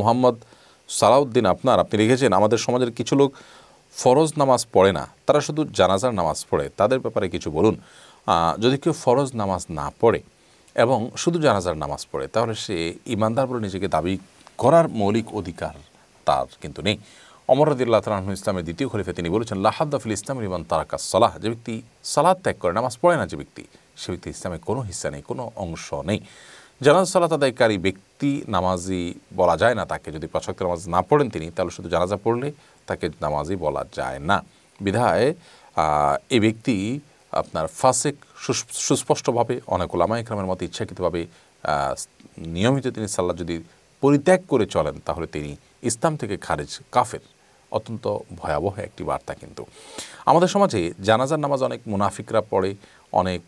মোহাম্মদ সালাউদ্দিন আপনার আপনি লিখেছেন আমাদের সমাজের কিছু লোক ফরজ নামাজ পড়ে না তারা শুধু জানাজার নামাজ পড়ে তাদের ব্যাপারে কিছু বলুন যদি কেউ ফরজ নামাজ না পড়ে এবং শুধু জানাজার নামাজ পড়ে তাহলে সে ইমানদার বলে নিজেকে দাবি করার মৌলিক অধিকার তার কিন্তু নেই অমরাদিল্লাহ তালাহ ইসলামের দ্বিতীয় খলিফে তিনি বলেছেন লাহাদ্দাফিল ইসলামের ইমান তারাকা সালাহ যে ব্যক্তি সালাদ ত্যাগ করে নামাজ পড়ে না যে ব্যক্তি সে ব্যক্তি ইসলামের কোনো হিস্সা নেই কোনো অংশ নেই জানাজ সালাত আদায়কারী ব্যক্তি নামাজি বলা যায় না তাকে যদি পাঁচ নামাজ না পড়েন তিনি তাহলে শুধু জানাজা পড়লে তাকে নামাজি বলা যায় না বিধায় এই ব্যক্তি আপনার ফাসেক সুস্পষ্টভাবে অনেক ওলামা ইকরামের মতো ইচ্ছাকৃতভাবে নিয়মিত তিনি সাল্লাহ যদি পরিত্যাগ করে চলেন তাহলে তিনি ইসলাম থেকে খারেজ কাফের অত্যন্ত ভয়াবহ একটি বার্তা কিন্তু আমাদের সমাজে জানাজার নামাজ অনেক মুনাফিকরা পড়ে অনেক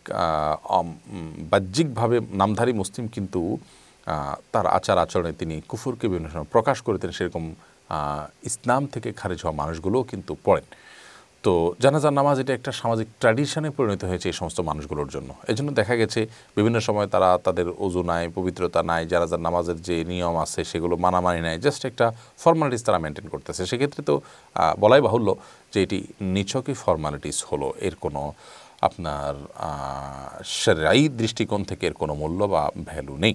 বাহ্যিকভাবে নামধারী মুসলিম কিন্তু তার আচার আচরণে তিনি কুফুরকে বিভিন্ন সময় প্রকাশ করে তিনি সেরকম ইসলাম থেকে খারিজ হওয়া মানুষগুলোও কিন্তু পড়েন তো জানাজার নামাজ এটা একটা সামাজিক ট্র্যাডিশনে পরিণত হয়েছে এই সমস্ত মানুষগুলোর জন্য এই জন্য দেখা গেছে বিভিন্ন সময় তারা তাদের অজু নাই পবিত্রতা নাই জানাজার নামাজের যে নিয়ম আছে সেগুলো মানামানি নেয় জাস্ট একটা ফর্মালিটিস তারা মেনটেন করতেছে সেক্ষেত্রে তো বলাই বাহুল্য যে এটি নিছকই ফর্মালিটিস হলো এর কোনো আপনার সেরাই দৃষ্টিকোণ থেকে এর কোনো মূল্য বা ভ্যালু নেই